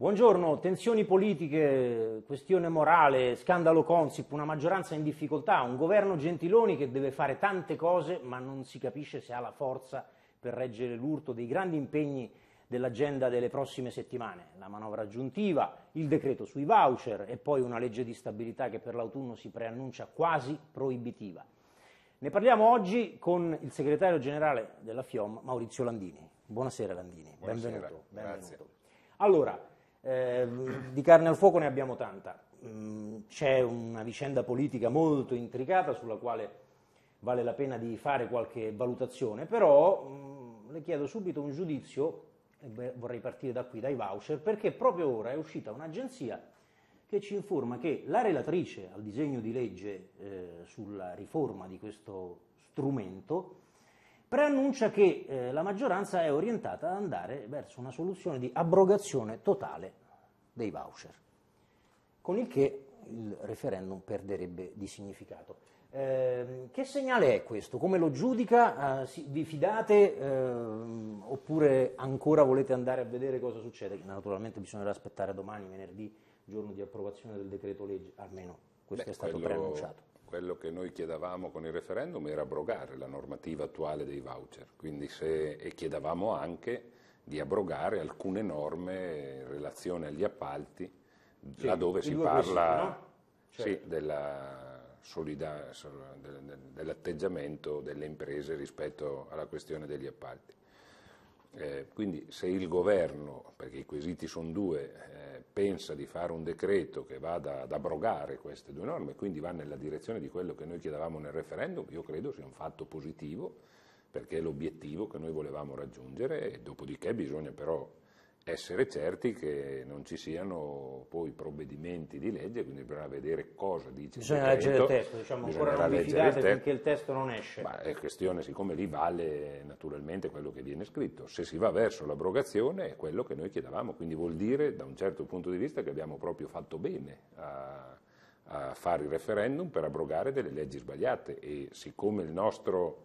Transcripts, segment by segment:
Buongiorno, tensioni politiche, questione morale, scandalo Consip, una maggioranza in difficoltà, un governo Gentiloni che deve fare tante cose ma non si capisce se ha la forza per reggere l'urto dei grandi impegni dell'agenda delle prossime settimane, la manovra aggiuntiva, il decreto sui voucher e poi una legge di stabilità che per l'autunno si preannuncia quasi proibitiva. Ne parliamo oggi con il segretario generale della FIOM, Maurizio Landini. Buonasera Landini, Buonasera, benvenuto. benvenuto. Allora, Ehm, di carne al fuoco ne abbiamo tanta. Mm, c'è una vicenda politica molto intricata sulla quale vale la pena di fare qualche valutazione, però mm, le chiedo subito un giudizio, e vorrei partire da qui, dai voucher, perché proprio ora è uscita un'agenzia che ci informa che la relatrice al disegno di legge eh, sulla riforma di questo strumento preannuncia che eh, la maggioranza è orientata ad andare verso una soluzione di abrogazione totale dei voucher, con il che il referendum perderebbe di significato. Eh, che segnale è questo? Come lo giudica? Eh, vi fidate ehm, oppure ancora volete andare a vedere cosa succede? Naturalmente bisognerà aspettare domani, venerdì, giorno di approvazione del decreto legge, almeno questo Beh, è stato quello... preannunciato quello che noi chiedevamo con il referendum era abrogare la normativa attuale dei voucher, se, e chiedevamo anche di abrogare alcune norme in relazione agli appalti, sì, laddove si parla no? cioè. sì, della solida, dell'atteggiamento delle imprese rispetto alla questione degli appalti. Eh, quindi se il governo, perché i quesiti sono due, eh, pensa di fare un decreto che vada ad abrogare queste due norme, quindi va nella direzione di quello che noi chiedevamo nel referendum, io credo sia un fatto positivo perché è l'obiettivo che noi volevamo raggiungere e dopodiché bisogna però essere certi che non ci siano poi provvedimenti di legge, quindi bisogna vedere cosa dice bisogna il decreto. leggere il testo, diciamo ancora non vi fidate finché il testo non esce. Ma è questione, siccome lì vale naturalmente quello che viene scritto, se si va verso l'abrogazione è quello che noi chiedevamo, quindi vuol dire da un certo punto di vista che abbiamo proprio fatto bene a, a fare il referendum per abrogare delle leggi sbagliate e siccome nostro,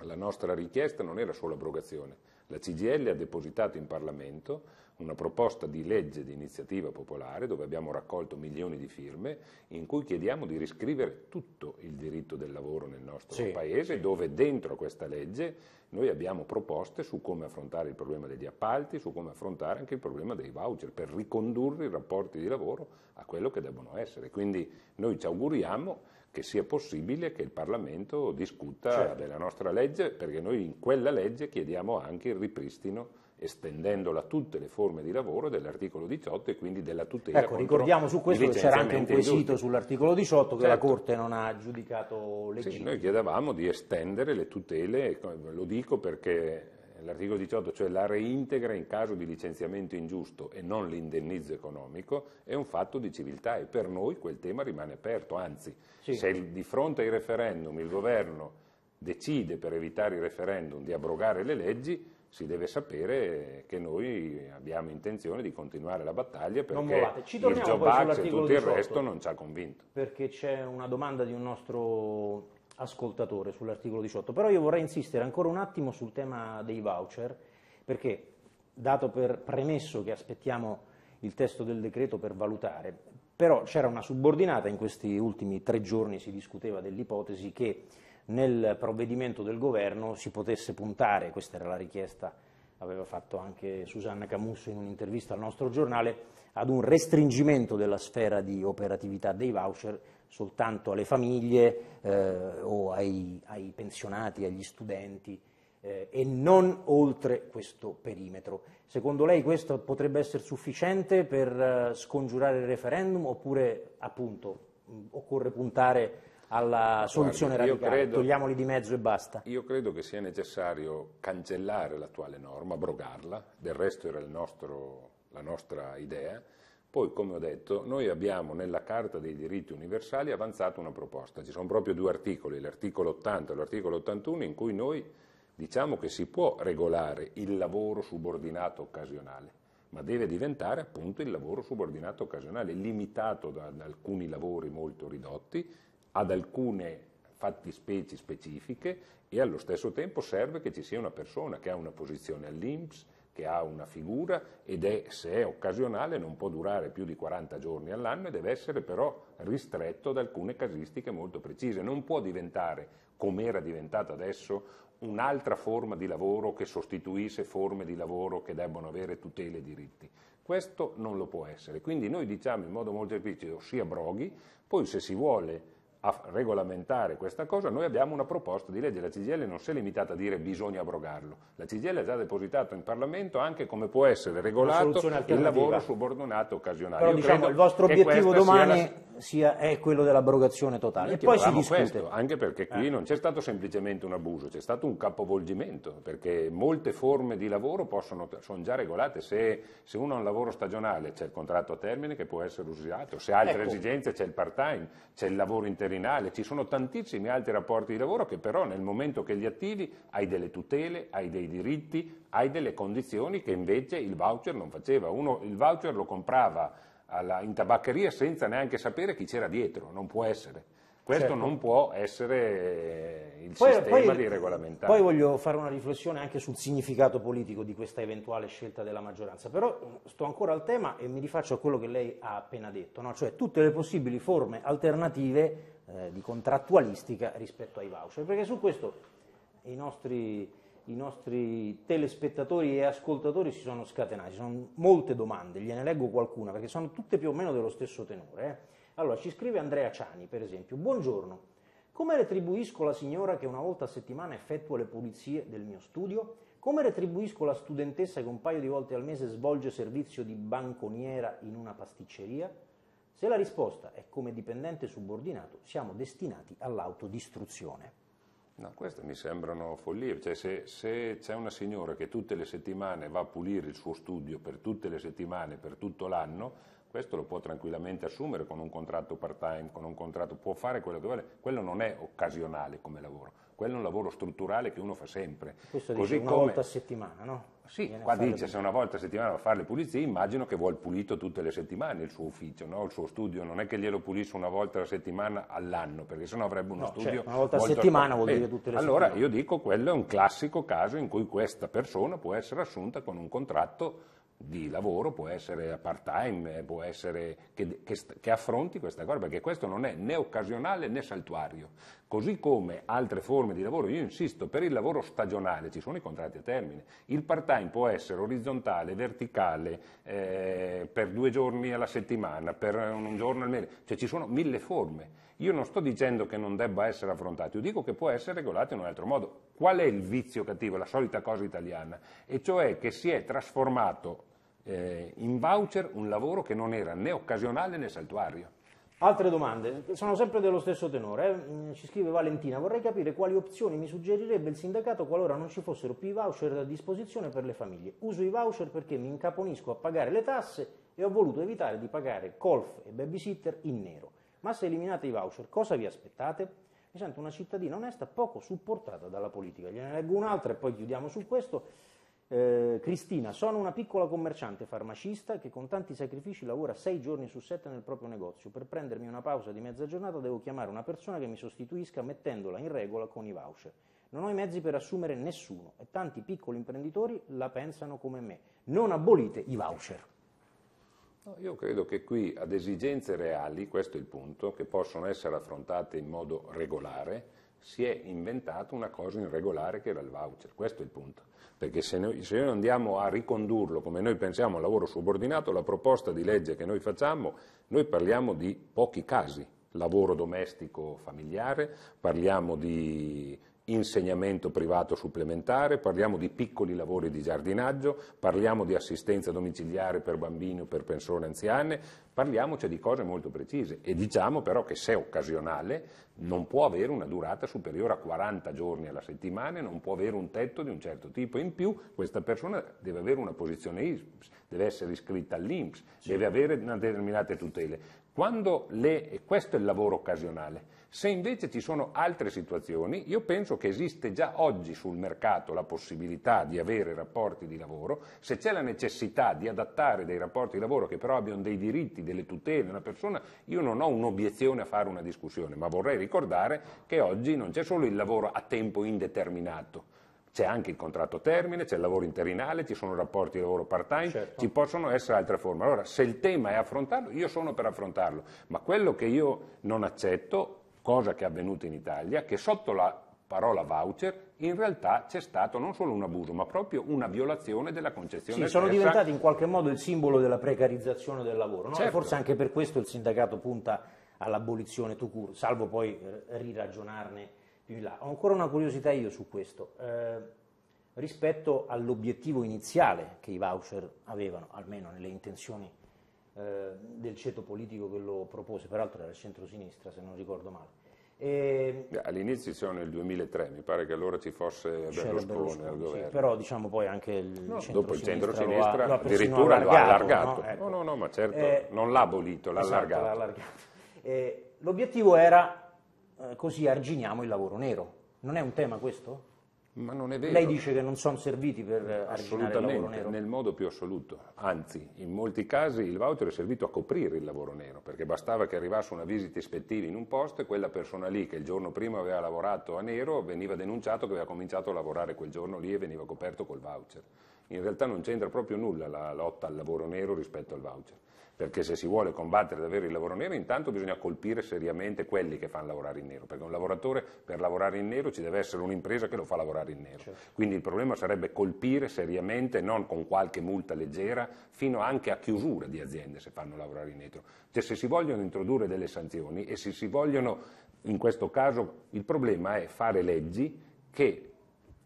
la nostra richiesta non era solo abrogazione, la CGL ha depositato in Parlamento una proposta di legge di iniziativa popolare dove abbiamo raccolto milioni di firme in cui chiediamo di riscrivere tutto il diritto del lavoro nel nostro sì, paese sì. dove dentro questa legge noi abbiamo proposte su come affrontare il problema degli appalti, su come affrontare anche il problema dei voucher per ricondurre i rapporti di lavoro a quello che debbono essere. Quindi noi ci auguriamo che sia possibile che il Parlamento discuta certo. della nostra legge, perché noi in quella legge chiediamo anche il ripristino estendendola a tutte le forme di lavoro dell'articolo 18 e quindi della tutela. Ecco, ricordiamo su questo che c'era anche un quesito sull'articolo 18 che certo. la Corte non ha giudicato legittimo. Sì, noi chiedevamo di estendere le tutele, lo dico perché l'articolo 18, cioè la reintegra in caso di licenziamento ingiusto e non l'indennizzo economico, è un fatto di civiltà e per noi quel tema rimane aperto, anzi sì. se di fronte ai referendum il governo decide per evitare i referendum di abrogare le leggi, si deve sapere che noi abbiamo intenzione di continuare la battaglia perché il Job Act e tutto il 18, resto non ci ha convinto. Perché c'è una domanda di un nostro ascoltatore sull'articolo 18, però io vorrei insistere ancora un attimo sul tema dei voucher, perché dato per premesso che aspettiamo il testo del decreto per valutare, però c'era una subordinata, in questi ultimi tre giorni si discuteva dell'ipotesi che nel provvedimento del governo si potesse puntare, questa era la richiesta aveva fatto anche Susanna Camusso in un'intervista al nostro giornale, ad un restringimento della sfera di operatività dei voucher soltanto alle famiglie eh, o ai, ai, pensionati, agli studenti eh, e non oltre questo perimetro. Secondo lei questo potrebbe essere sufficiente per eh, scongiurare il referendum oppure appunto occorre puntare alla soluzione Guarda, radicale, credo, togliamoli di mezzo e basta. Io credo che sia necessario cancellare l'attuale norma, abrogarla, del resto era nostro, la nostra idea. Poi, come ho detto, noi abbiamo nella Carta dei diritti universali avanzato una proposta. Ci sono proprio due articoli, l'articolo 80 e l'articolo 81, in cui noi diciamo che si può regolare il lavoro subordinato occasionale, ma deve diventare appunto il lavoro subordinato occasionale, limitato da alcuni lavori molto ridotti ad alcune fattispecie specifiche e allo stesso tempo serve che ci sia una persona che ha una posizione all'Inps, che ha una figura ed è, se è occasionale, non può durare più di 40 giorni all'anno e deve essere però ristretto da alcune casistiche molto precise. Non può diventare, come era diventata adesso, un'altra forma di lavoro che sostituisse forme di lavoro che debbono avere tutele e diritti. Questo non lo può essere. Quindi noi diciamo in modo molto esplicito si Broghi, poi se si vuole a regolamentare questa cosa, noi abbiamo una proposta di legge, la CGL non si è limitata a dire bisogna abrogarlo, la CGL ha già depositato in Parlamento anche come può essere regolato il lavoro subordinato occasionale. Però, Io diciamo, il vostro obiettivo domani sia, è quello dell'abrogazione totale. e poi si discute. Questo, anche perché qui eh. non c'è stato semplicemente un abuso, c'è stato un capovolgimento, perché molte forme di lavoro possono, sono già regolate. Se, se, uno ha un lavoro stagionale c'è il contratto a termine che può essere usato, se ha altre ecco. esigenze c'è il part-time, c'è il lavoro interinale, ci sono tantissimi altri rapporti di lavoro che però nel momento che li attivi hai delle tutele, hai dei diritti, hai delle condizioni che invece il voucher non faceva. Uno il voucher lo comprava alla, in tabaccheria senza neanche sapere chi c'era dietro, non può essere. Questo certo. non può essere eh, il poi, sistema poi, di regolamentare. Poi voglio fare una riflessione anche sul significato politico di questa eventuale scelta della maggioranza, però sto ancora al tema e mi rifaccio a quello che lei ha appena detto, no? cioè tutte le possibili forme alternative eh, di contrattualistica rispetto ai voucher, perché su questo i nostri i nostri telespettatori e ascoltatori si sono scatenati, ci sono molte domande, gliene leggo qualcuna perché sono tutte più o meno dello stesso tenore. Eh? Allora, ci scrive Andrea Ciani, per esempio, buongiorno, come retribuisco la signora che una volta a settimana effettua le pulizie del mio studio? Come retribuisco la studentessa che un paio di volte al mese svolge servizio di banconiera in una pasticceria? Se la risposta è come dipendente subordinato, siamo destinati all'autodistruzione. No, queste mi sembrano follie, cioè se, se, c'è una signora che tutte le settimane va a pulire il suo studio per tutte le settimane, per tutto l'anno, questo lo può tranquillamente assumere con un contratto part time, con un contratto, può fare quello che vuole, quello non è occasionale come lavoro, quello è un lavoro strutturale che uno fa sempre. Questo Così una come, volta a settimana, no? Sì, qua dice se una volta a settimana va a fare le pulizie, immagino che vuol pulito tutte le settimane il suo ufficio, no? il suo studio, non è che glielo pulisce una volta alla settimana all'anno, perché sennò avrebbe uno no, studio... Cioè, una volta a settimana vuol dire tutte le allora, settimane. Allora io dico quello è un classico caso in cui questa persona può essere assunta con un contratto di lavoro, può essere part time, eh, può essere che, che, che, affronti questa cosa, perché questo non è né occasionale né saltuario. Così come altre forme di lavoro, io insisto, per il lavoro stagionale ci sono i contratti a termine, il part time può essere orizzontale, verticale, eh, per due giorni alla settimana, per un giorno al mese, cioè ci sono mille forme. Io non sto dicendo che non debba essere affrontato, io dico che può essere regolato in un altro modo. Qual è il vizio cattivo, la solita cosa italiana? E cioè che si è trasformato eh, in voucher un lavoro che non era né occasionale né saltuario. Altre domande, sono sempre dello stesso tenore. Eh? Mm, ci scrive Valentina, vorrei capire quali opzioni mi suggerirebbe il sindacato qualora non ci fossero più i voucher a disposizione per le famiglie. Uso i voucher perché mi incaponisco a pagare le tasse e ho voluto evitare di pagare golf e babysitter in nero. Ma se eliminate i voucher, cosa vi aspettate? Mi sento una cittadina onesta poco supportata dalla politica. Gliene leggo un'altra e poi chiudiamo su questo. Eh, Cristina, sono una piccola commerciante farmacista che con tanti sacrifici lavora sei giorni su sette nel proprio negozio. Per prendermi una pausa di mezza giornata devo chiamare una persona che mi sostituisca mettendola in regola con i voucher. Non ho i mezzi per assumere nessuno e tanti piccoli imprenditori la pensano come me. Non abolite i voucher questo? Io credo che qui ad esigenze reali, questo è il punto, che possono essere affrontate in modo regolare, si è inventata una cosa irregolare che era il voucher, questo è il punto, perché se noi, se noi, andiamo a ricondurlo come noi pensiamo al lavoro subordinato, la proposta di legge che noi facciamo, noi parliamo di pochi casi, lavoro domestico familiare, parliamo di insegnamento privato supplementare, parliamo di piccoli lavori di giardinaggio, parliamo di assistenza domiciliare per bambini o per persone anziane, parliamoci di cose molto precise e diciamo però che se occasionale non può avere una durata superiore a 40 giorni alla settimana, e non può avere un tetto di un certo tipo in più, questa persona deve avere una posizione ISPS, deve essere iscritta all'INPS, sì. deve avere una determinate tutele. Le, questo è il lavoro occasionale. Se invece ci sono altre situazioni, io penso che esiste già oggi sul mercato la possibilità di avere rapporti di lavoro, se c'è la necessità di adattare dei rapporti di lavoro che però abbiano dei diritti, delle tutele, una persona, io non ho un'obiezione a fare una discussione, ma vorrei ricordare che oggi non c'è solo il lavoro a tempo indeterminato, c'è anche il contratto termine, c'è il lavoro interinale, ci sono rapporti di lavoro part-time, certo. ci possono essere altre forme. Allora, se il tema è affrontarlo, io sono per affrontarlo, ma quello che io non accetto, cosa che è avvenuta in Italia, che sotto la parola voucher in realtà c'è stato non solo un abuso, ma proprio una violazione della concezione. Sì, sono stessa. diventati in qualche modo il simbolo della precarizzazione del lavoro, no? certo. forse anche per questo il sindacato punta all'abolizione to court, salvo poi eh, riragionarne più in là. Ho ancora una curiosità io su questo, eh, rispetto all'obiettivo iniziale che i voucher avevano, almeno nelle intenzioni eh, del ceto politico che lo propose, peraltro era il centro-sinistra se non ricordo male. E... All'inizio siamo nel 2003, mi pare che allora ci fosse Berlusconi, al governo. Sì, però diciamo poi anche il no, dopo il centro-sinistra lo ha, lo ha addirittura lo ha allargato. No, ecco. no, no, no, ma certo eh, non l'ha abolito, l'ha esatto, allargato. L'ha Eh, l'obiettivo era eh, così arginiamo il lavoro nero. Non è un tema questo? Ma non è vero. Lei dice che non sono serviti per arginare il lavoro nero? nel modo più assoluto. Anzi, in molti casi il voucher è servito a coprire il lavoro nero, perché bastava che arrivasse una visita ispettiva in un posto e quella persona lì che il giorno prima aveva lavorato a nero veniva denunciato che aveva cominciato a lavorare quel giorno lì e veniva coperto col voucher. In realtà non c'entra proprio nulla la lotta al lavoro nero rispetto al voucher perché se si vuole combattere davvero il lavoro nero intanto bisogna colpire seriamente quelli che fanno lavorare in nero, perché un lavoratore per lavorare in nero ci deve essere un'impresa che lo fa lavorare in nero. Certo. Quindi il problema sarebbe colpire seriamente, non con qualche multa leggera, fino anche a chiusura di aziende se fanno lavorare in nero. Cioè se si vogliono introdurre delle sanzioni e se si vogliono, in questo caso il problema è fare leggi che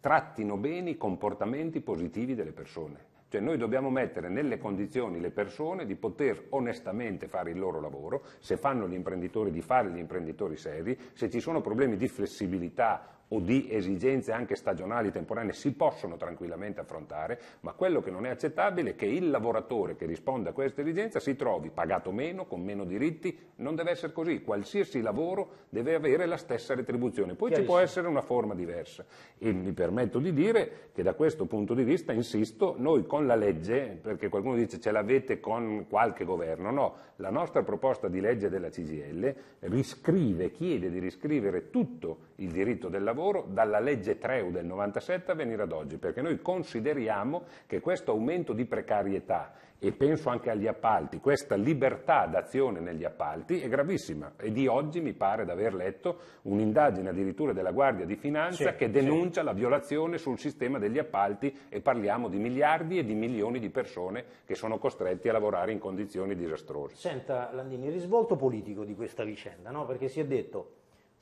trattino bene i comportamenti positivi delle persone cioè noi dobbiamo mettere nelle condizioni le persone di poter onestamente fare il loro lavoro, se fanno gli imprenditori di fare gli imprenditori seri, se ci sono problemi di flessibilità o di esigenze anche stagionali temporanee si possono tranquillamente affrontare, ma quello che non è accettabile è che il lavoratore che risponde a questa esigenza si trovi pagato meno, con meno diritti, non deve essere così, qualsiasi lavoro deve avere la stessa retribuzione, poi ci può essere una forma diversa e mi permetto di dire che da questo punto di vista, insisto, noi con la legge, perché qualcuno dice ce l'avete con qualche governo, no, la nostra proposta di legge della CGL riscrive, chiede di riscrivere tutto il diritto del lavoro dalla legge Treu del 97 a venire ad oggi, perché noi consideriamo che questo aumento di precarietà e penso anche agli appalti, questa libertà d'azione negli appalti è gravissima e di oggi mi pare di aver letto un'indagine addirittura della Guardia di Finanza sì, che denuncia sì. la violazione sul sistema degli appalti e parliamo di miliardi e di milioni di persone che sono costretti a lavorare in condizioni disastrose. Senta Landini, il risvolto politico di questa vicenda, no? perché si è detto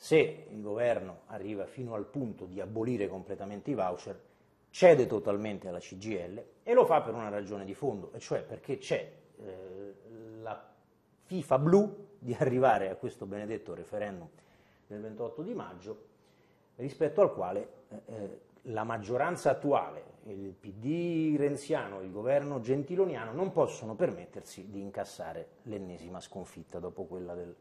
se il governo arriva fino al punto di abolire completamente i voucher, cede totalmente alla CGL e lo fa per una ragione di fondo, e cioè perché c'è eh, la FIFA blu di arrivare a questo benedetto referendum del 28 di maggio, rispetto al quale eh, eh la maggioranza attuale, il PD renziano, il governo gentiloniano non possono permettersi di incassare l'ennesima sconfitta dopo quella del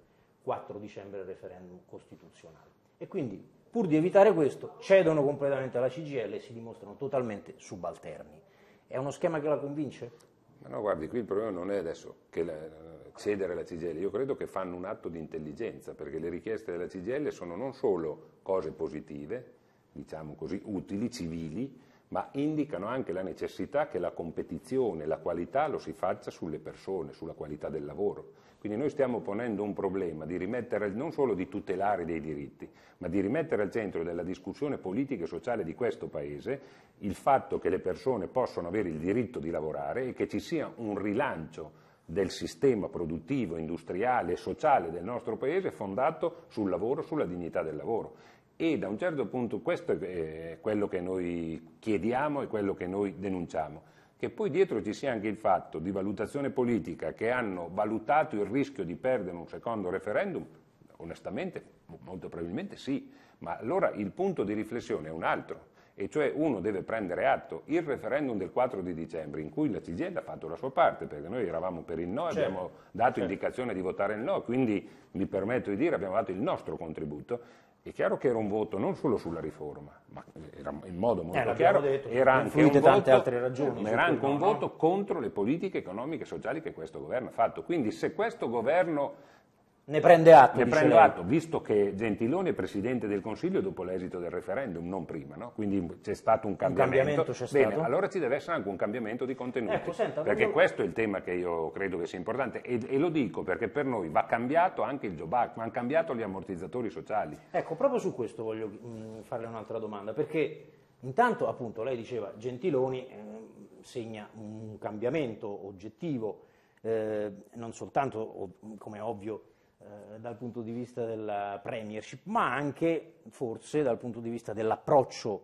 4 dicembre il referendum costituzionale. E quindi, pur di evitare questo, cedono completamente alla CGL e si dimostrano totalmente subalterni. È uno schema che la convince? Ma no, guardi, qui il problema non è adesso che la, cedere alla CGL, io credo che fanno un atto di intelligenza, perché le richieste della CGL sono non solo cose positive, diciamo così, utili, civili, ma indicano anche la necessità che la competizione, la qualità lo si faccia sulle persone, sulla qualità del lavoro. Quindi noi stiamo ponendo un problema di rimettere, non solo di tutelare dei diritti, ma di rimettere al centro della discussione politica e sociale di questo Paese il fatto che le persone possono avere il diritto di lavorare e che ci sia un rilancio del sistema produttivo, industriale e sociale del nostro Paese fondato sul lavoro, sulla dignità del lavoro. E da un certo punto questo è eh, quello che noi chiediamo e quello che noi denunciamo che poi dietro ci sia anche il fatto di valutazione politica che hanno valutato il rischio di perdere un secondo referendum, onestamente, molto probabilmente sì, ma allora il punto di riflessione è un altro e cioè uno deve prendere atto il referendum del 4 di dicembre in cui la CGL ha fatto la sua parte, perché noi eravamo per il no, certo. abbiamo dato certo. indicazione di votare il no, quindi mi permetto di dire abbiamo dato il nostro contributo. È chiaro che era un voto non solo sulla riforma, ma era in modo molto eh, chiaro, detto, era anche un voto, ragioni, era anche un no, voto contro le politiche economiche e sociali che questo governo ha fatto. Quindi se questo governo ne prende atto. Ne prende atto, visto che Gentiloni è Presidente del Consiglio dopo l'esito del referendum, non prima, no? quindi c'è stato un cambiamento. Un cambiamento c'è Bene, allora ci deve essere anche un cambiamento di contenuti, ecco, senta, perché voglio... questo è il tema che io credo che sia importante e, e, lo dico perché per noi va cambiato anche il job act, hanno cambiato gli ammortizzatori sociali. Ecco, proprio su questo voglio mh, farle un'altra domanda, perché intanto appunto lei diceva Gentiloni eh, segna un cambiamento oggettivo, eh, non soltanto, come è ovvio, eh, dal punto di vista della premiership, ma anche forse dal punto di vista dell'approccio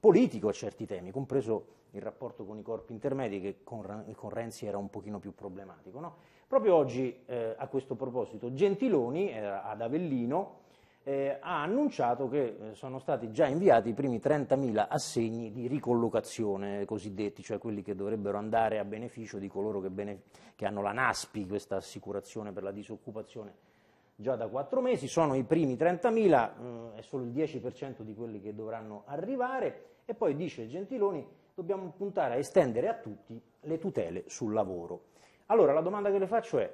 politico a certi temi, compreso il rapporto con i corpi intermedi che con, con Renzi era un pochino più problematico. No? Proprio oggi eh, a questo proposito Gentiloni era ad Avellino eh, ha annunciato che eh, sono stati già inviati i primi 30.000 assegni di ricollocazione cosiddetti, cioè quelli che dovrebbero andare a beneficio di coloro che, benef- che hanno la NASPI, questa assicurazione per la disoccupazione, già da quattro mesi. Sono i primi 30.000, eh, è solo il 10% di quelli che dovranno arrivare. E poi dice Gentiloni, dobbiamo puntare a estendere a tutti le tutele sul lavoro. Allora la domanda che le faccio è,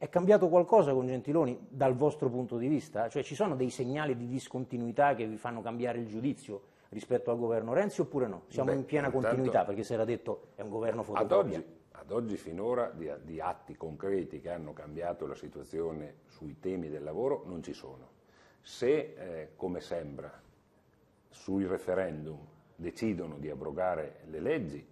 è cambiato qualcosa con Gentiloni dal vostro punto di vista? Cioè ci sono dei segnali di discontinuità che vi fanno cambiare il giudizio rispetto al governo Renzi oppure no? Siamo Beh, in piena intanto, continuità perché si era detto è un governo fotocopia. Ad oggi, ad oggi finora di, di atti concreti che hanno cambiato la situazione sui temi del lavoro non ci sono. Se, eh, come sembra, sui referendum decidono di abrogare le leggi,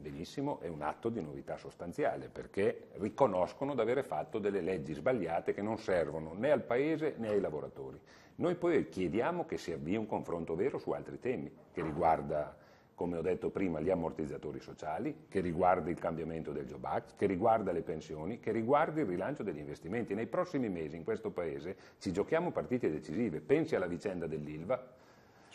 Benissimo, è un atto di novità sostanziale perché riconoscono di avere fatto delle leggi sbagliate che non servono né al Paese né ai lavoratori. Noi poi chiediamo che si avvii un confronto vero su altri temi che riguarda, come ho detto prima, gli ammortizzatori sociali, che riguarda il cambiamento del job act, che riguarda le pensioni, che riguarda il rilancio degli investimenti. Nei prossimi mesi in questo Paese ci giochiamo partite decisive. Pensi alla vicenda dell'ILVA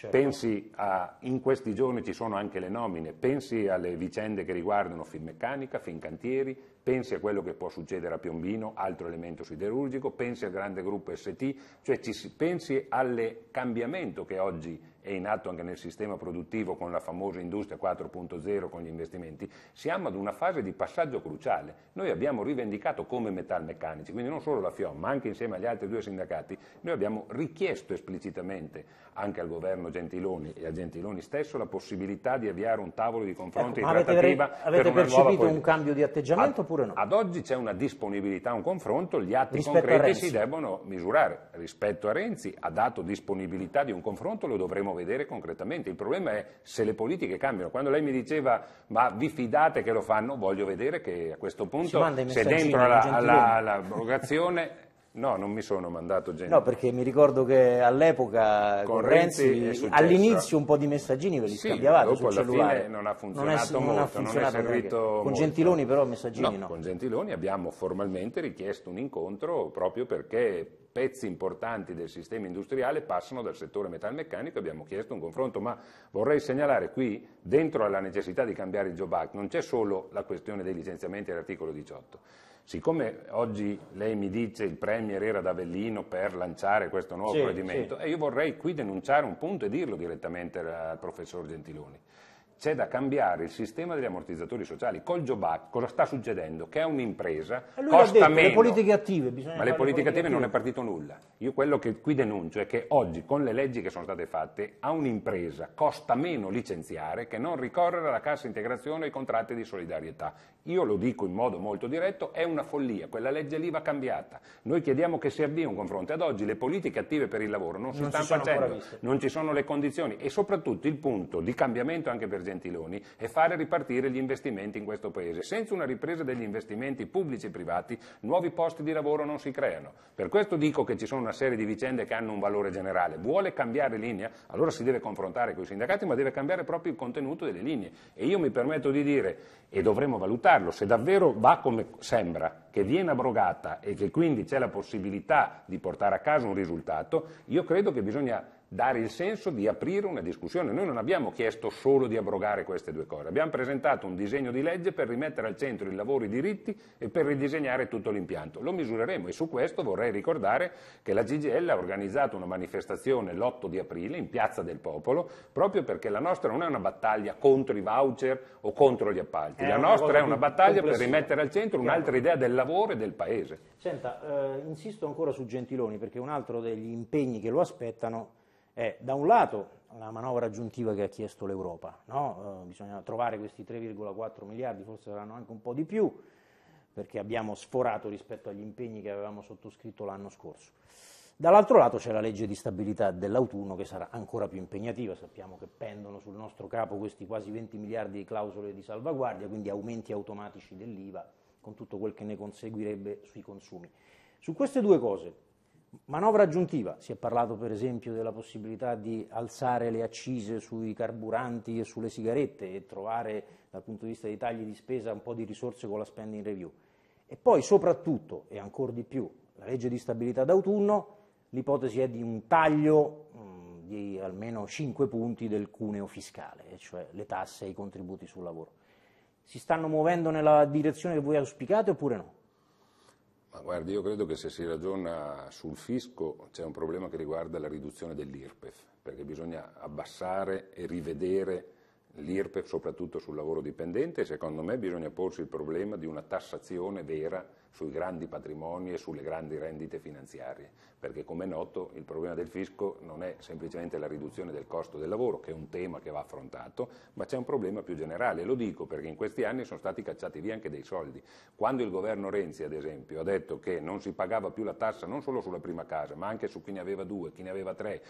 Certo. Pensi a, in questi giorni ci sono anche le nomine, pensi alle vicende che riguardano Finmeccanica, Fincantieri, pensi a quello che può succedere a Piombino, altro elemento siderurgico, pensi al grande gruppo ST, cioè ci, pensi al cambiamento che oggi è in atto anche nel sistema produttivo con la famosa industria 4.0, con gli investimenti, siamo ad una fase di passaggio cruciale. Noi abbiamo rivendicato come metalmeccanici, quindi non solo la FIOM, ma anche insieme agli altri due sindacati, noi abbiamo richiesto esplicitamente anche al governo Gentiloni e a Gentiloni stesso la possibilità di avviare un tavolo di confronto ecco, avete, avete percepito un cambio di atteggiamento ad, oppure no? Ad oggi c'è una disponibilità un confronto, gli atti rispetto concreti si devono misurare. Rispetto a Renzi ha dato disponibilità di un confronto, lo dovremo vedere concretamente. Il problema è se le politiche cambiano. Quando lei mi diceva ma vi fidate che lo fanno, voglio vedere che a questo punto se dentro alla, alla, alla abrogazione No, non mi sono mandato gente. No, perché mi ricordo che all'epoca con, con Renzi, all'inizio un po' di messaggini ve li sì, scambiavate dopo sul alla cellulare. Fine non ha funzionato non è, molto, ha funzionato non è Con molto. Gentiloni però messaggini no, no. Con Gentiloni abbiamo formalmente richiesto un incontro proprio perché pezzi importanti del sistema industriale passano dal settore metalmeccanico abbiamo chiesto un confronto, ma vorrei segnalare qui, dentro alla necessità di cambiare il Job Act, non c'è solo la questione dei licenziamenti all'articolo 18 Siccome oggi lei mi dice il Premier era ad Avellino per lanciare questo nuovo sì, provvedimento, sì. io vorrei qui denunciare un punto e dirlo direttamente al professor Gentiloni c'è da cambiare il sistema degli ammortizzatori sociali. Col Jobac cosa sta succedendo? Che è un'impresa, Lui costa detto, meno. Le politiche attive bisogna Ma le politiche, attive, non è partito nulla. Io quello che qui denuncio è che oggi con le leggi che sono state fatte a un'impresa costa meno licenziare che non ricorrere alla cassa integrazione e ai contratti di solidarietà. Io lo dico in modo molto diretto, è una follia, quella legge lì va cambiata. Noi chiediamo che si avvii un confronto. Ad oggi le politiche attive per il lavoro non si non stanno facendo, non ci sono le condizioni e soprattutto il punto di cambiamento anche per gente Gentiloni e fare ripartire gli investimenti in questo Paese. Senza una ripresa degli investimenti pubblici e privati nuovi posti di lavoro non si creano. Per questo dico che ci sono una serie di vicende che hanno un valore generale. Vuole cambiare linea? Allora si deve confrontare con i sindacati, ma deve cambiare proprio il contenuto delle linee. E io mi permetto di dire, e dovremo valutarlo, se davvero va come sembra, che viene abrogata e che quindi c'è la possibilità di portare a casa un risultato, io credo che bisogna dare il senso di aprire una discussione. Noi non abbiamo chiesto solo di abrogare queste due cose, abbiamo presentato un disegno di legge per rimettere al centro il lavoro e i diritti e per ridisegnare tutto l'impianto. Lo misureremo e su questo vorrei ricordare che la CGL ha organizzato una manifestazione l'8 di aprile in Piazza del Popolo proprio perché la nostra non è una battaglia contro i voucher o contro gli appalti, è la nostra è una battaglia per rimettere al centro un'altra idea del lavoro e del Paese. Senta, eh, insisto ancora su Gentiloni perché un altro degli impegni che lo aspettano è da un lato la manovra aggiuntiva che ha chiesto l'Europa, no? eh, bisogna trovare questi 3,4 miliardi, forse saranno anche un po' di più, perché abbiamo sforato rispetto agli impegni che avevamo sottoscritto l'anno scorso. Dall'altro lato c'è la legge di stabilità dell'autunno che sarà ancora più impegnativa, sappiamo che pendono sul nostro capo questi quasi 20 miliardi di clausole di salvaguardia, quindi aumenti automatici dell'IVA con tutto quel che ne conseguirebbe sui consumi. Su queste due cose Manovra aggiuntiva, si è parlato per esempio della possibilità di alzare le accise sui carburanti e sulle sigarette e trovare dal punto di vista dei tagli di spesa un po' di risorse con la spending review. E poi soprattutto, e ancora di più, la legge di stabilità d'autunno, l'ipotesi è di un taglio mh, mm, di almeno 5 punti del cuneo fiscale, cioè le tasse e i contributi sul lavoro. Si stanno muovendo nella direzione che voi auspicate oppure no? Ma guardi, io credo che se si ragiona sul fisco c'è un problema che riguarda la riduzione dell'IRPEF, perché bisogna abbassare e rivedere l'IRPEF soprattutto sul lavoro dipendente e secondo me bisogna porsi il problema di una tassazione vera sui grandi patrimoni e sulle grandi rendite finanziarie, perché come è noto il problema del fisco non è semplicemente la riduzione del costo del lavoro, che è un tema che va affrontato, ma c'è un problema più generale, lo dico perché in questi anni sono stati cacciati via anche dei soldi. Quando il governo Renzi, ad esempio, ha detto che non si pagava più la tassa non solo sulla prima casa, ma anche su chi ne aveva due, chi ne aveva tre,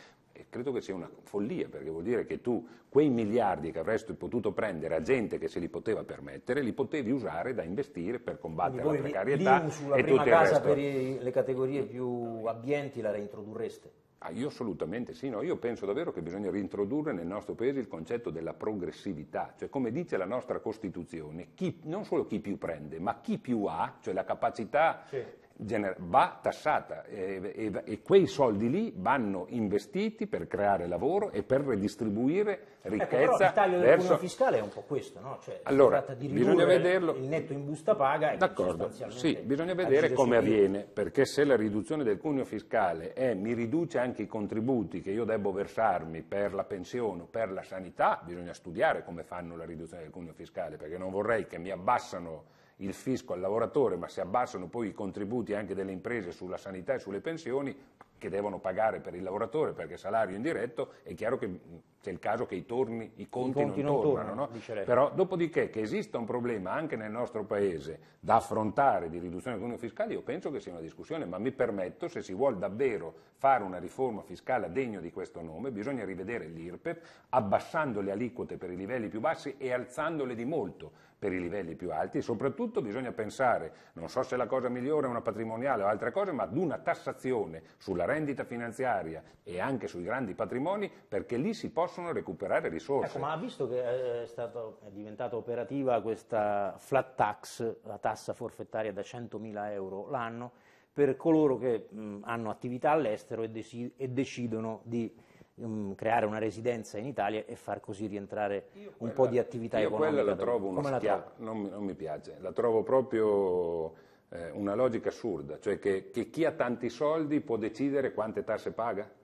credo che sia una follia, perché vuol dire che tu quei miliardi che avresti potuto prendere a gente che se li poteva permettere, li potevi usare da investire per combattere la precarietà. e sulla prima resto... per le categorie più abbienti 20 la reintrodurreste? Ah, io assolutamente sì, no? io penso davvero che bisogna reintrodurre nel nostro paese il concetto della progressività, cioè come dice la nostra Costituzione, chi, non solo chi più prende, ma chi più ha, cioè la capacità sì va tassata e, e, e, quei soldi lì vanno investiti per creare lavoro e per redistribuire ricchezza. Ecco, però il taglio del verso... fiscale è un po' questo, no? Cioè, allora, si tratta di bisogna vederlo... il netto in busta paga D'accordo, sì, bisogna vedere come avviene, perché se la riduzione del cuneo fiscale è mi riduce anche i contributi che io devo versarmi per la pensione o per la sanità, bisogna studiare come fanno la riduzione del cuneo fiscale, perché non vorrei che mi abbassano il fisco al lavoratore, ma se abbassano poi i contributi anche delle imprese sulla sanità e sulle pensioni che devono pagare per il lavoratore perché è salario indiretto, è chiaro che c'è il caso che i, torni, i conti, I conti non, non, tornano, tornano no? però dopodiché che esista un problema anche nel nostro Paese da affrontare di riduzione del cuneo fiscale, io penso che sia una discussione, ma mi permetto, se si vuole davvero fare una riforma fiscale degna di questo nome, bisogna rivedere l'IRPEF abbassando le aliquote per i livelli più bassi e alzandole di molto per i livelli più alti e soprattutto bisogna pensare, non so se la cosa migliore è una patrimoniale o altre cose, ma ad una tassazione sulla rendita finanziaria e anche sui grandi patrimoni perché lì si possa possono recuperare risorse. Ecco, ma ha visto che eh, è, stato, è diventata operativa questa flat tax, la tassa forfettaria da 100.000 euro l'anno, per coloro che mh, hanno attività all'estero e, deci- e decidono di mh, creare una residenza in Italia e far così rientrare io un po' di attività io economica. Quella la trovo uno schia- la trovo? Non, non mi piace, la trovo proprio eh, una logica assurda, cioè che, che chi ha tanti soldi può decidere quante tasse paga?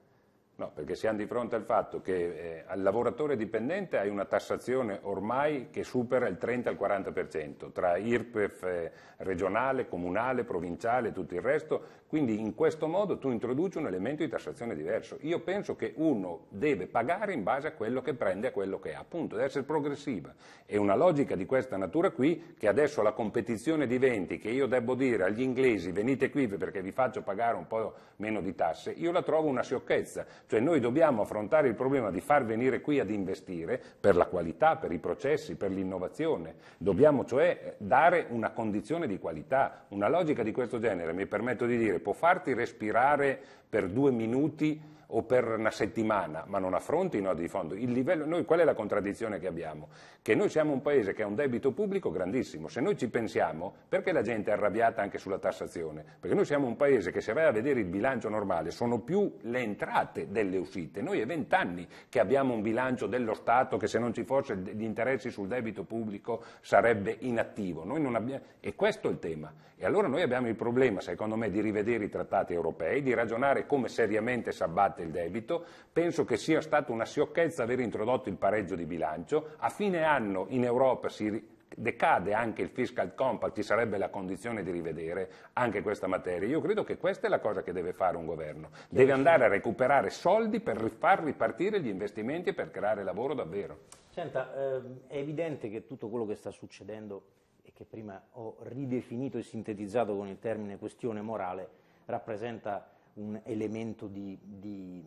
No, perché siamo di fronte al fatto che eh, al lavoratore dipendente hai una tassazione ormai che supera il 30 al 40%, tra IRPEF eh, regionale, comunale, provinciale e tutto il resto, quindi in questo modo tu introduci un elemento di tassazione diverso. Io penso che uno deve pagare in base a quello che prende, e a quello che ha, appunto, deve essere progressiva. È una logica di questa natura qui che adesso la competizione di venti, che io debbo dire agli inglesi venite qui perché vi faccio pagare un po' meno di tasse, io la trovo una sciocchezza cioè noi dobbiamo affrontare il problema di far venire qui ad investire per la qualità, per i processi, per l'innovazione. Dobbiamo cioè dare una condizione di qualità. Una logica di questo genere, mi permetto di dire, può farti respirare per due minuti o per una settimana, ma non affronti i nodi di fondo. Livello, noi, qual è la contraddizione che abbiamo? Che noi siamo un paese che ha un debito pubblico grandissimo. Se noi ci pensiamo, perché la gente è arrabbiata anche sulla tassazione? Perché noi siamo un paese che se vai a vedere il bilancio normale sono più le entrate delle uscite. Noi è vent'anni che abbiamo un bilancio dello Stato che se non ci fosse gli interessi sul debito pubblico sarebbe inattivo. Abbiamo, e questo è il tema. E allora noi abbiamo il problema, secondo me, di rivedere i trattati europei, di ragionare come seriamente Sabbat parte il debito, penso che sia stata una sciocchezza aver introdotto il pareggio di bilancio, a fine anno in Europa si decade anche il fiscal compact, ci sarebbe la condizione di rivedere anche questa materia. Io credo che questa è la cosa che deve fare un governo, deve andare a recuperare soldi per far ripartire gli investimenti e per creare lavoro davvero. Senta, ehm, è evidente che tutto quello che sta succedendo e che prima ho ridefinito e sintetizzato con il termine questione morale rappresenta un elemento di, di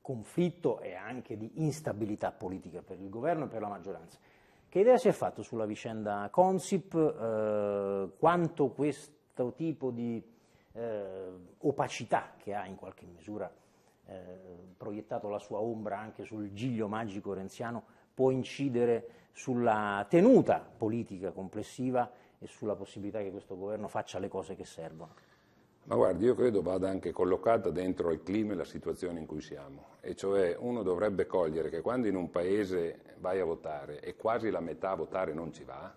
conflitto e anche di instabilità politica per il governo e per la maggioranza. Che idea si è fatto sulla vicenda Consip, eh, quanto questo tipo di eh, opacità che ha in qualche misura eh, proiettato la sua ombra anche sul giglio magico renziano può incidere sulla tenuta politica complessiva e sulla possibilità che questo governo faccia le cose che servono? Ma guardi, io credo vada anche collocata dentro il clima e la situazione in cui siamo, e cioè uno dovrebbe cogliere che quando in un paese vai a votare e quasi la metà a votare non ci va,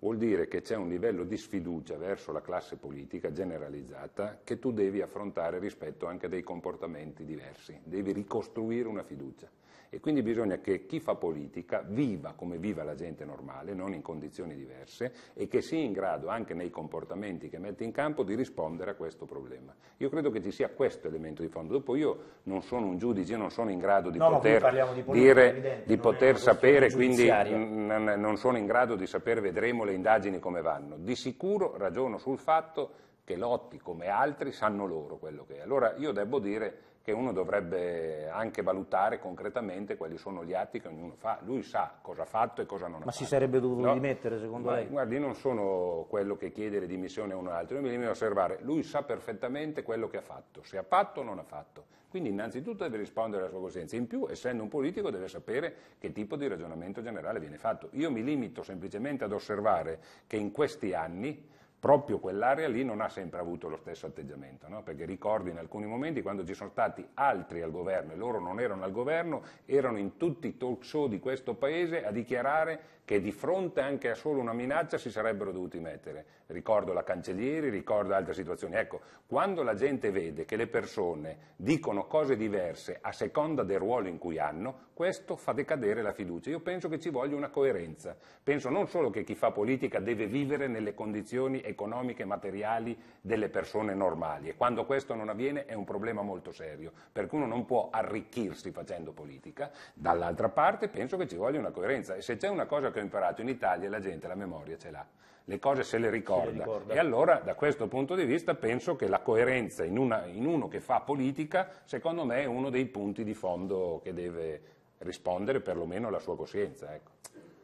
vuol dire che c'è un livello di sfiducia verso la classe politica generalizzata che tu devi affrontare rispetto anche a dei comportamenti diversi, devi ricostruire una fiducia e quindi bisogna che chi fa politica viva come viva la gente normale, non in condizioni diverse e che sia in grado anche nei comportamenti che mette in campo di rispondere a questo problema. Io credo che ci sia questo elemento di fondo. Dopo io non sono un giudice, io non sono in grado di no, poter, di politica, dire, evidente, di poter sapere, quindi non sono in grado di sapere, vedremo le indagini come vanno. Di sicuro ragiono sul fatto che Lotti come altri sanno loro quello che è. Allora io devo dire che uno dovrebbe anche valutare concretamente quali sono gli atti che ognuno fa. Lui sa cosa ha fatto e cosa non ha fatto. Ma si sarebbe dovuto no? dimettere, secondo Ma, lei? Guardi, io non sono quello che chiede le dimissioni a un altro, io mi limito a osservare. Lui sa perfettamente quello che ha fatto, se ha fatto o non ha fatto. Quindi innanzitutto deve rispondere alla sua coscienza. In più, essendo un politico, deve sapere che tipo di ragionamento generale viene fatto. Io mi limito semplicemente ad osservare che in questi anni proprio quell'area lì non ha sempre avuto lo stesso atteggiamento, no? perché ricordo in alcuni momenti quando ci sono stati altri al governo e loro non erano al governo, erano in tutti i talk show di questo paese a dichiarare che di fronte anche a solo una minaccia si sarebbero dovuti mettere. Ricordo la Cancellieri, ricordo altre situazioni. Ecco, quando la gente vede che le persone dicono cose diverse a seconda del ruolo in cui hanno, questo fa decadere la fiducia. Io penso che ci voglia una coerenza. Penso non solo che chi fa politica deve vivere nelle condizioni e economiche e materiali delle persone normali e quando questo non avviene è un problema molto serio, per cui uno non può arricchirsi facendo politica, dall'altra parte penso che ci voglia una coerenza e se c'è una cosa che ho imparato in Italia la gente la memoria ce l'ha le cose se le ricorda. le ricorda. E allora, da questo punto di vista, penso che la coerenza in, una, in, uno che fa politica, secondo me, è uno dei punti di fondo che deve rispondere perlomeno alla sua coscienza. Ecco.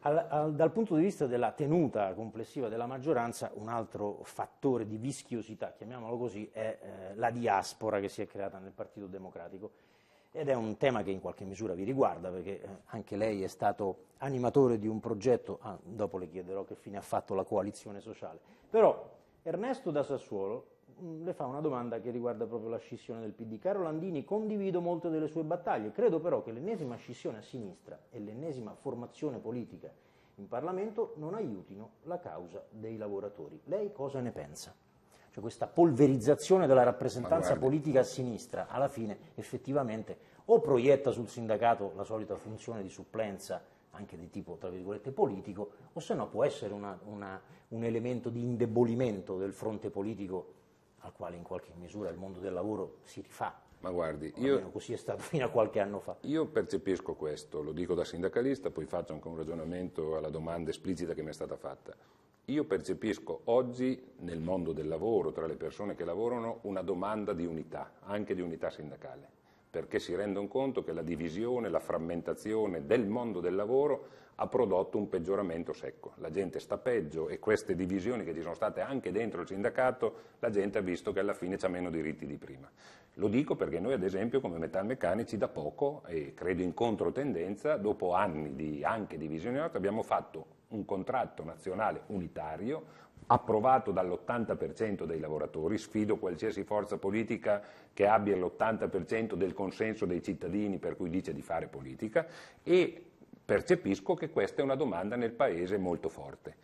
Al, al, dal punto di vista della tenuta complessiva della maggioranza, un altro fattore di vischiosità, chiamiamolo così, è eh, la diaspora che si è creata nel Partito Democratico. Ed è un tema che in qualche misura vi riguarda, perché eh, anche lei è stato animatore di un progetto, ah, dopo le chiederò che fine ha fatto la coalizione sociale. Però Ernesto da Sassuolo Mm, le fa una domanda che riguarda proprio la scissione del PD. Caro Landini, condivido molte delle sue battaglie, credo però che l'ennesima scissione a sinistra e l'ennesima formazione politica in Parlamento non aiutino la causa dei lavoratori. Lei cosa ne pensa? Cioè questa polverizzazione della rappresentanza politica a sinistra, alla fine effettivamente o proietta sul sindacato la solita funzione di supplenza anche di tipo tra virgolette politico, o se no può essere una, una, un elemento di indebolimento del fronte politico al quale in qualche misura il mondo del lavoro si rifà. Ma guardi, io, così è stato fino a qualche anno fa. Io percepisco questo, lo dico da sindacalista, poi faccio anche un ragionamento alla domanda esplicita che mi è stata fatta. Io percepisco oggi nel mondo del lavoro, tra le persone che lavorano, una domanda di unità, anche di unità sindacale, perché si rendono conto che la divisione, la frammentazione del mondo del lavoro ha prodotto un peggioramento secco. La gente sta peggio e queste divisioni che ci sono state anche dentro il sindacato, la gente ha visto che alla fine c'ha meno diritti di prima. Lo dico perché noi ad esempio come metalmeccanici da poco, e credo in controtendenza, dopo anni di anche divisioni abbiamo fatto un contratto nazionale unitario approvato dall'80% dei lavoratori, sfido qualsiasi forza politica che abbia l'80% del consenso dei cittadini per cui dice di fare politica e percepisco che questa è una domanda nel Paese molto forte.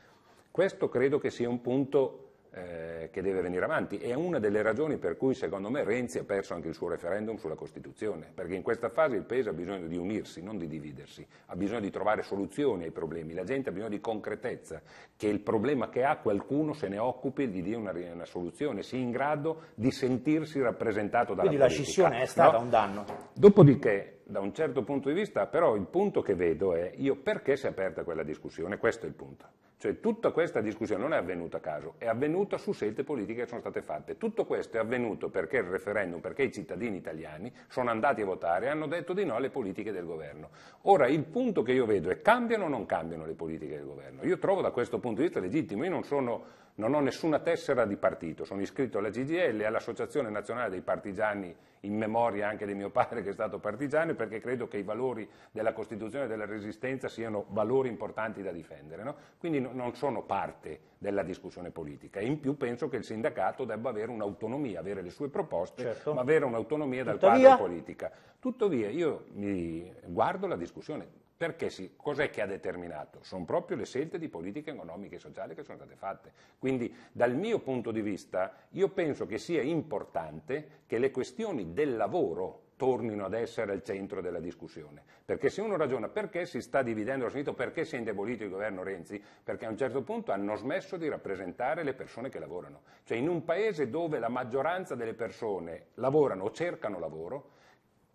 Questo credo che sia un punto eh, che deve venire avanti. È una delle ragioni per cui, secondo me, Renzi ha perso anche il suo referendum sulla Costituzione, perché in questa fase il Paese ha bisogno di unirsi, non di dividersi, ha bisogno di trovare soluzioni ai problemi, la gente ha bisogno di concretezza, che il problema che ha qualcuno se ne occupi e gli dia una, una soluzione, sia in grado di sentirsi rappresentato dalla Quindi politica. la scissione è stata no? un danno. Dopodiché, da un certo punto di vista, però il punto che vedo è io perché si è aperta quella discussione, questo è il punto. Cioè tutta questa discussione non è avvenuta a caso, è avvenuta su scelte politiche che sono state fatte. Tutto questo è avvenuto perché il referendum, perché i cittadini italiani sono andati a votare e hanno detto di no alle politiche del governo. Ora il punto che io vedo è cambiano o non cambiano le politiche del governo. Io trovo da questo punto di vista legittimo, io non sono non ho nessuna tessera di partito, sono iscritto alla CGL e all'Associazione Nazionale dei Partigiani in memoria anche di mio padre che è stato partigiano perché credo che i valori della Costituzione e della Resistenza siano valori importanti da difendere, no? quindi no, non sono parte della discussione politica. In più penso che il sindacato debba avere un'autonomia, avere le sue proposte, certo. ma avere un'autonomia dal quadro politica. Tuttavia io mi guardo la discussione perché si, cos'è che ha determinato? Sono proprio le scelte di politica economica e sociale che sono state fatte. Quindi dal mio punto di vista io penso che sia importante che le questioni del lavoro tornino ad essere al centro della discussione. Perché se uno ragiona perché si sta dividendo la sinistra, perché si è indebolito il governo Renzi, perché a un certo punto hanno smesso di rappresentare le persone che lavorano. Cioè in un paese dove la maggioranza delle persone lavorano o cercano lavoro,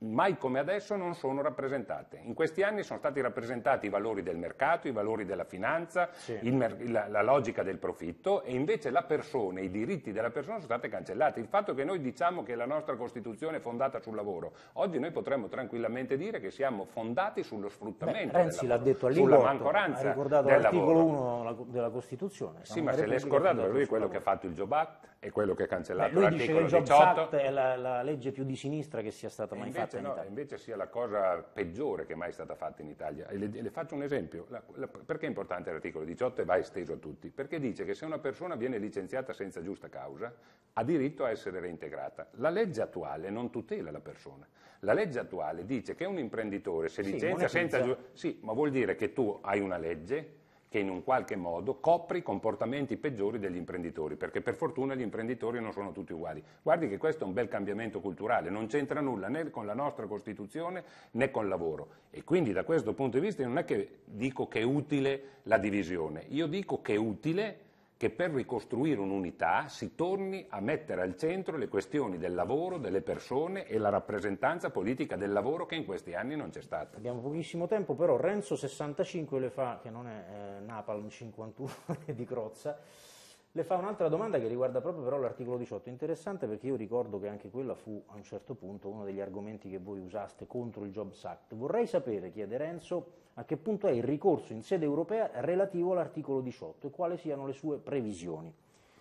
mai come adesso non sono rappresentate. In questi anni sono stati rappresentati i valori del mercato, i valori della finanza, sì. mer- la, la, logica del profitto e invece la persona, i diritti della persona sono stati cancellati. Il fatto che noi diciamo che la nostra Costituzione è fondata sul lavoro, oggi noi potremmo tranquillamente dire che siamo fondati sullo sfruttamento, Beh, Renzi l'ha detto sulla mancoranza. Ha ricordato l'articolo 1 della Costituzione. Sì, ma se l'è scordato, lui è quello che ha fatto il Job Act e quello che ha cancellato Beh, l'articolo 18. Lui dice che il Job Act è la, la legge più di sinistra che sia stata mai fatta invece, no, invece, sia la cosa peggiore che mai è stata fatta in Italia. E le, le faccio un esempio. La, la, perché è importante l'articolo 18 e va esteso a tutti? Perché dice che se una persona viene licenziata senza giusta causa, ha diritto a essere reintegrata. La legge attuale non tutela la persona. La legge attuale dice che un imprenditore se licenzia sì, senza giusta... Sì, ma vuol dire che tu hai una legge che in un qualche modo copre i comportamenti peggiori degli imprenditori, perché per fortuna gli imprenditori non sono tutti uguali. Guardi che questo è un bel cambiamento culturale, non c'entra nulla né con la nostra Costituzione né col lavoro. E quindi da questo punto di vista non è che dico che è utile la divisione, io dico che è utile che per ricostruire un'unità si torni a mettere al centro le questioni del lavoro, delle persone e la rappresentanza politica del lavoro che in questi anni non c'è stata. Abbiamo pochissimo tempo, però Renzo 65 le fa, che non è eh, Napalm 51 di Crozza. Le fa un'altra domanda che riguarda proprio però l'articolo 18, interessante perché io ricordo che anche quella fu a un certo punto uno degli argomenti che voi usaste contro il Jobs Act. Vorrei sapere, chiede Renzo, a che punto è il ricorso in sede europea relativo all'articolo 18 e quali siano le sue previsioni.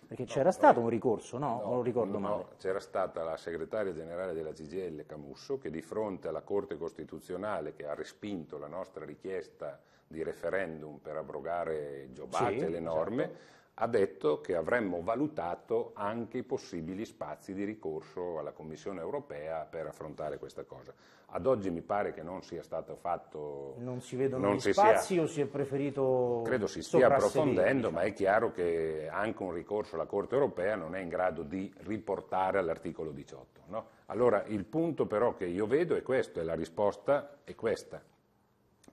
Perché no, c'era poi, stato un ricorso, no? Non lo ricordo no, male? c'era stata la segretaria generale della CGL Camusso che di fronte alla Corte Costituzionale che ha respinto la nostra richiesta di referendum per abrogare Jobs sì, e le norme, certo ha detto che avremmo valutato anche i possibili spazi di ricorso alla Commissione europea per affrontare questa cosa. Ad oggi mi pare che non sia stato fatto. Non si vedono non si spazi sia, o si è preferito. Credo si stia approfondendo, ma è chiaro che anche un ricorso alla Corte europea non è in grado di riportare all'articolo 18. No? Allora il punto però che io vedo è questo, e la risposta è questa.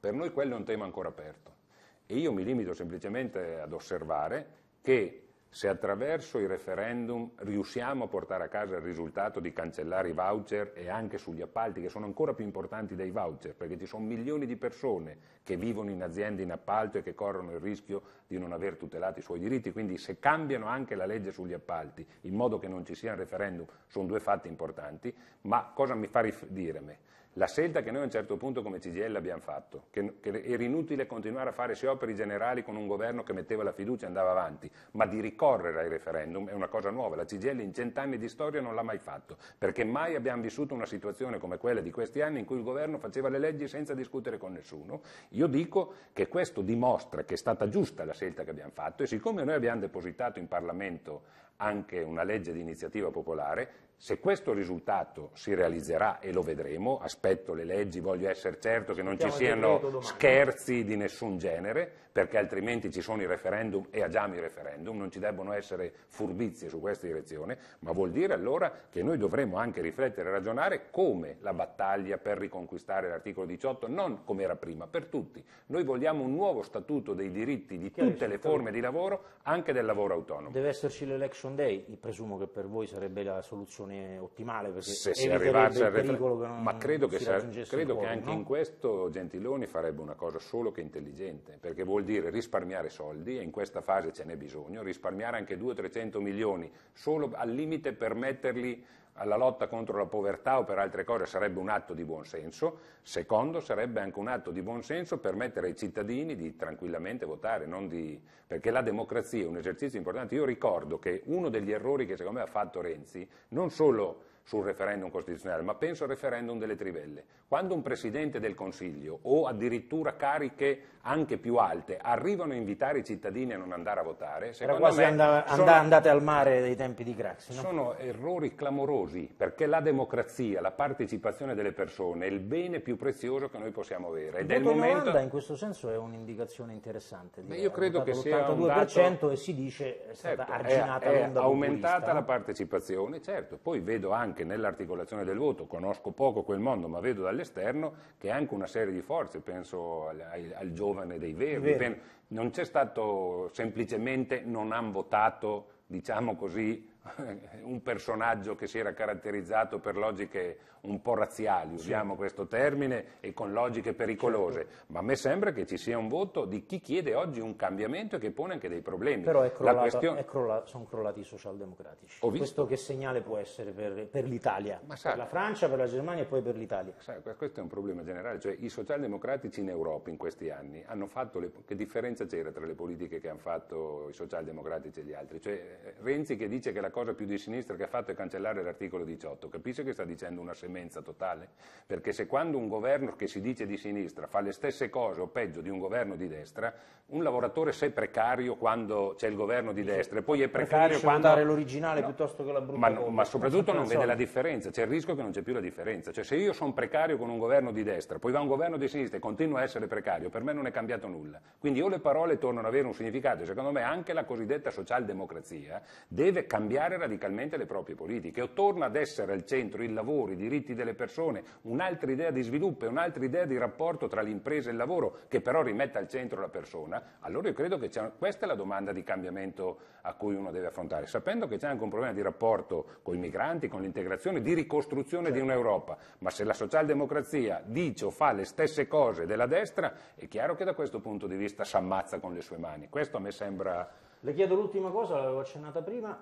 Per noi quello è un tema ancora aperto. E io mi limito semplicemente ad osservare che se attraverso i referendum riusciamo a portare a casa il risultato di cancellare i voucher e anche sugli appalti che sono ancora più importanti dei voucher perché ci sono milioni di persone che vivono in aziende in appalto e che corrono il rischio di non aver tutelato i suoi diritti, quindi se cambiano anche la legge sugli appalti in modo che non ci sia un referendum sono due fatti importanti, ma cosa mi fa rif- a me? La scelta che noi a un certo punto come CGL abbiamo fatto, che, che, era inutile continuare a fare scioperi generali con un governo che metteva la fiducia e andava avanti, ma di ricorrere ai referendum è una cosa nuova. La CGL in cent'anni di storia non l'ha mai fatto, perché mai abbiamo vissuto una situazione come quella di questi anni in cui il governo faceva le leggi senza discutere con nessuno. Io dico che questo dimostra che è stata giusta la scelta che abbiamo fatto e siccome noi abbiamo depositato in Parlamento anche una legge di iniziativa popolare, se questo risultato si realizzerà e lo vedremo, aspetto le leggi, voglio essere certo che non ci siano scherzi di nessun genere, perché altrimenti ci sono i referendum e agiamo i referendum, non ci debbono essere furbizie su questa direzione, ma vuol dire allora che noi dovremo anche riflettere e ragionare come la battaglia per riconquistare l'articolo 18, non come era prima, per tutti. Noi vogliamo un nuovo statuto dei diritti di tutte le forme di lavoro, anche del lavoro autonomo. Deve esserci l'election day, presumo che per voi sarebbe la soluzione soluzione ottimale perché se si arrivasse al pericolo che non, ma credo non che, sar- credo che anche no? in questo Gentiloni farebbe una cosa solo che intelligente perché vuol dire risparmiare soldi e in questa fase ce n'è bisogno risparmiare anche 200-300 milioni solo al limite per metterli alla lotta contro la povertà o per altre cose sarebbe un atto di buonsenso, secondo sarebbe anche un atto di buonsenso permettere ai cittadini di tranquillamente votare, di... perché la democrazia è un esercizio importante. Io ricordo che uno degli errori che secondo me ha fatto Renzi, non solo sul referendum costituzionale, ma penso al referendum delle trivelle. Quando un Presidente del Consiglio o addirittura cariche anche più alte arrivano a invitare i cittadini a non andare a votare, Era quasi andava, sono, andà, andate al mare dei tempi di Graxi. No? Sono errori clamorosi, perché la democrazia, la partecipazione delle persone è il bene più prezioso che noi possiamo avere. Ed è il momento... in in questo senso è un'indicazione interessante. Direi. Beh, io credo che sia un dato... e si dice è stata certo, arginata è, è aumentata la partecipazione, certo. Poi vedo anche anche nell'articolazione del voto, conosco poco quel mondo ma vedo dall'esterno che anche una serie di forze, penso al, al, al giovane dei Verdi, Vero. non c'è stato semplicemente non hanno votato, diciamo così, un personaggio che si era caratterizzato per logiche un po' razziali, usiamo sì. questo termine, e con logiche pericolose, certo. ma a me sembra che ci sia un voto di chi chiede oggi un cambiamento e che pone anche dei problemi. Però crollata, question... crolla... sono crollati i socialdemocratici. Questo che segnale può essere per, per l'Italia, ma per la Francia, per la Germania e poi per l'Italia? Sai, questo è un problema generale, cioè i socialdemocratici in Europa in questi anni hanno fatto, le... che differenza c'era tra le politiche che hanno fatto i socialdemocratici e gli altri? Cioè eh, Renzi che dice che la la cosa più di sinistra che ha fatto è cancellare l'articolo 18. Capisce che sta dicendo una semenza totale? Perché se quando un governo che si dice di sinistra fa le stesse cose o peggio di un governo di destra, un lavoratore se è precario quando c'è il governo di destra e poi è precario quando... dare l'originale no, piuttosto che la brutta. Ma, ma soprattutto non vede la differenza, c'è il rischio che non c'è più la differenza. Cioè se io sono precario con un governo di destra, poi va un governo di sinistra e continua a essere precario, per me non è cambiato nulla. Quindi o le parole tornano ad avere un significato e secondo me anche la cosiddetta socialdemocrazia deve cambiare cambiare radicalmente le proprie politiche. O torna ad essere al centro il lavoro, i diritti delle persone, un'altra idea di sviluppo e un'altra idea di rapporto tra l'impresa e il lavoro, che però rimetta al centro la persona, allora io credo che questa è la domanda di cambiamento a cui uno deve affrontare, sapendo che c'è anche un problema di rapporto con i migranti, con l'integrazione, di ricostruzione certo. di un'Europa. Ma se la socialdemocrazia dice o fa le stesse cose della destra, è chiaro che da questo punto di vista si ammazza con le sue mani. Questo a me sembra... Le chiedo l'ultima cosa, l'avevo accennata prima.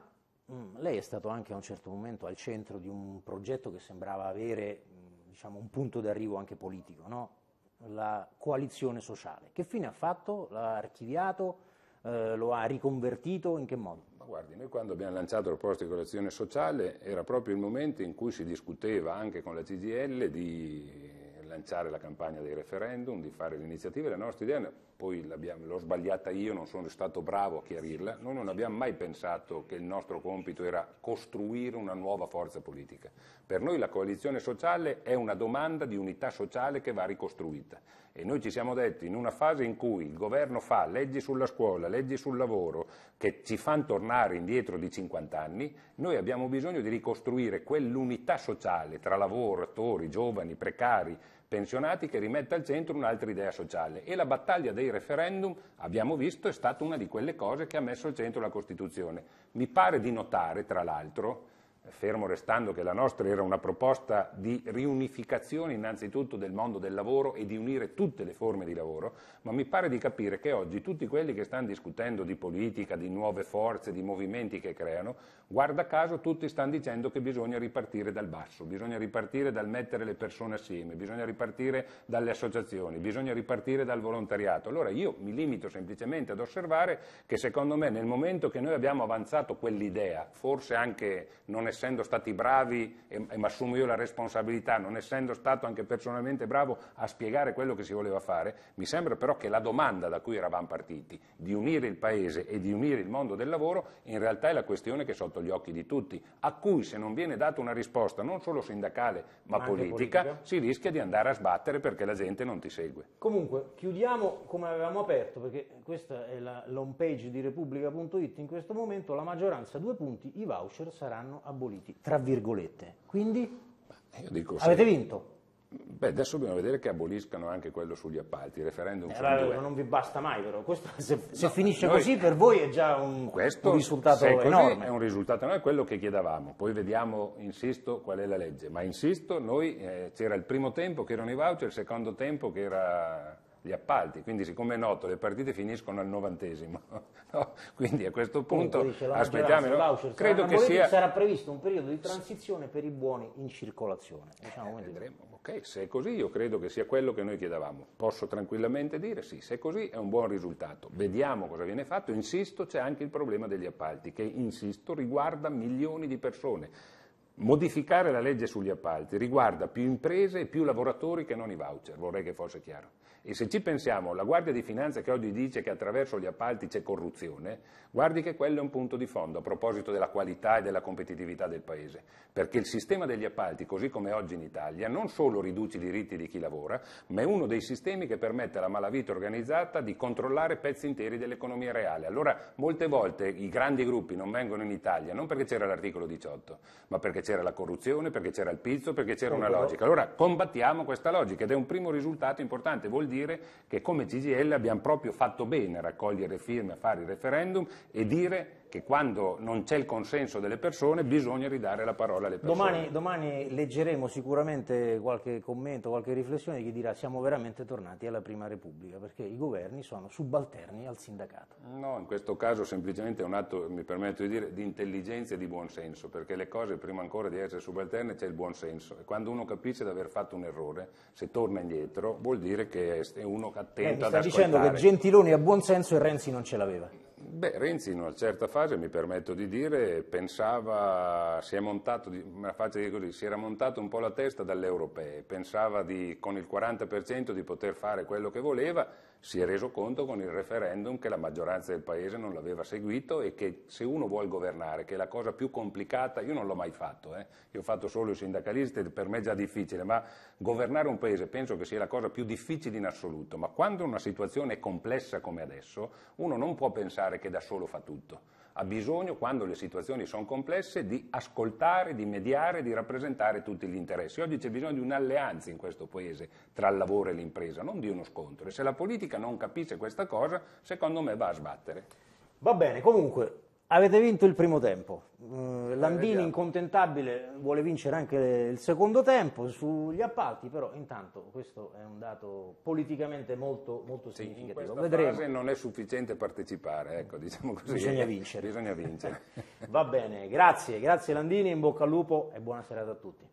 Mm, lei è stato anche a un certo momento al centro di un progetto che sembrava avere mm, diciamo, un punto d'arrivo anche politico, no? la coalizione sociale. Che fine ha fatto? L'ha archiviato? Eh, lo ha riconvertito? In che modo? Ma guardi, noi quando abbiamo lanciato la proposta di coalizione sociale era proprio il momento in cui si discuteva anche con la CGL di lanciare la campagna dei referendum, di fare l'iniziativa. la nostra idea poi l'ho sbagliata io, non sono stato bravo a chiarirla, noi non abbiamo mai pensato che il nostro compito era costruire una nuova forza politica. Per noi la coalizione sociale è una domanda di unità sociale che va ricostruita e noi ci siamo detti in una fase in cui il governo fa leggi sulla scuola, leggi sul lavoro che ci fanno tornare indietro di 50 anni, noi abbiamo bisogno di ricostruire quell'unità sociale tra lavoratori, giovani, precari, pensionati che rimetta al centro un'altra idea sociale e la battaglia dei il referendum, abbiamo visto, è stata una di quelle cose che ha messo al centro la Costituzione. Mi pare di notare, tra l'altro, fermo restando che la nostra era una proposta di riunificazione innanzitutto del mondo del lavoro e di unire tutte le forme di lavoro, ma mi pare di capire che oggi tutti quelli che stanno discutendo di politica, di nuove forze, di movimenti che creano, guarda caso tutti stanno dicendo che bisogna ripartire dal basso, bisogna ripartire dal mettere le persone assieme, bisogna ripartire dalle associazioni, bisogna ripartire dal volontariato. Allora io mi limito semplicemente ad osservare che secondo me nel momento che noi abbiamo avanzato quell'idea, forse anche non è essendo stati bravi, e, e mi assumo io la responsabilità, non essendo stato anche personalmente bravo a spiegare quello che si voleva fare, mi sembra però che la domanda da cui eravamo partiti, di unire il Paese e di unire il mondo del lavoro, in realtà è la questione che è sotto gli occhi di tutti, a cui se non viene data una risposta non solo sindacale ma, politica, politica, si rischia di andare a sbattere perché la gente non ti segue. Comunque, chiudiamo come avevamo aperto, perché questa è la home page di Repubblica.it in questo momento, la maggioranza due punti, i voucher saranno abbonati aboliti, tra virgolette. Quindi dico, avete sì. vinto. Beh, adesso dobbiamo vedere che aboliscano anche quello sugli appalti, il referendum eh, allora, Non vi basta mai però, questo, se, se no, finisce noi, così per voi è già un, un risultato enorme. è un risultato, non è quello che chiedevamo, poi vediamo, insisto, qual è la legge, ma insisto, noi eh, c'era il primo tempo che erano i voucher, il secondo tempo che era gli appalti, quindi siccome è noto le partite finiscono al novantesimo, no? quindi a questo punto aspettiamo, voucher, credo sarà, che sia... sarà previsto un periodo di transizione per i buoni in circolazione. Diciamo, eh, vedremo. Ok, se è così io credo che sia quello che noi chiedevamo, posso tranquillamente dire sì, se è così è un buon risultato, vediamo cosa viene fatto, insisto c'è anche il problema degli appalti che insisto riguarda milioni di persone Modificare la legge sugli appalti riguarda più imprese e più lavoratori che non i voucher, vorrei che fosse chiaro. E se ci pensiamo, la Guardia di Finanza che oggi dice che attraverso gli appalti c'è corruzione, guardi che quello è un punto di fondo a proposito della qualità e della competitività del Paese, perché il sistema degli appalti, così come oggi in Italia, non solo riduce i diritti di chi lavora, ma è uno dei sistemi che permette alla malavita organizzata di controllare pezzi interi dell'economia reale. Allora, molte volte i grandi gruppi non vengono in Italia non perché c'era l'articolo 18, ma perché c'era la corruzione, perché c'era il pizzo, perché c'era una logica. Allora combattiamo questa logica ed è un primo risultato importante, vuol dire che come CGL abbiamo proprio fatto bene a raccogliere firme, a fare il referendum e dire che quando non c'è il consenso delle persone bisogna ridare la parola alle persone. Domani, domani, leggeremo sicuramente qualche commento, qualche riflessione che dirà siamo veramente tornati alla prima repubblica perché i governi sono subalterni al sindacato. No, in questo caso semplicemente è un atto, mi permetto di dire, di intelligenza e di buonsenso perché le cose prima ancora di essere subalterne c'è il buonsenso e quando uno capisce di aver fatto un errore, se torna indietro vuol dire che è uno attento Beh, mi sta dicendo che Gentiloni ha buonsenso e Renzi non ce l'aveva. Beh, Renzi in una certa fase, mi permetto di dire, pensava, si è montato, così, si era montato un po' la testa dalle europee, pensava di, con il 40% di poter fare quello che voleva, si è reso conto con il referendum che la maggioranza del Paese non l'aveva seguito e che se uno vuole governare, che è la cosa più complicata, io non l'ho mai fatto, eh. io ho fatto solo il sindacalista e per me è già difficile, ma governare un Paese penso che sia la cosa più difficile in assoluto, ma quando una situazione è complessa come adesso, uno non può pensare che da solo fa tutto ha bisogno, quando le situazioni sono complesse, di ascoltare, di mediare, di rappresentare tutti gli interessi. Oggi c'è bisogno di un'alleanza in questo Paese tra il lavoro e l'impresa, non di uno scontro. E se la politica non capisce questa cosa, secondo me va a sbattere. Va bene, comunque Avete vinto il primo tempo, mm, eh, Landini incontentabile vuole vincere anche il secondo tempo sugli appalti, però intanto questo è un dato politicamente molto, molto sì, significativo. In Vedremo. non è sufficiente partecipare, ecco, diciamo così. Bisogna vincere. Bisogna vincere. Va bene, grazie, grazie Landini, in bocca al lupo e buona serata a tutti.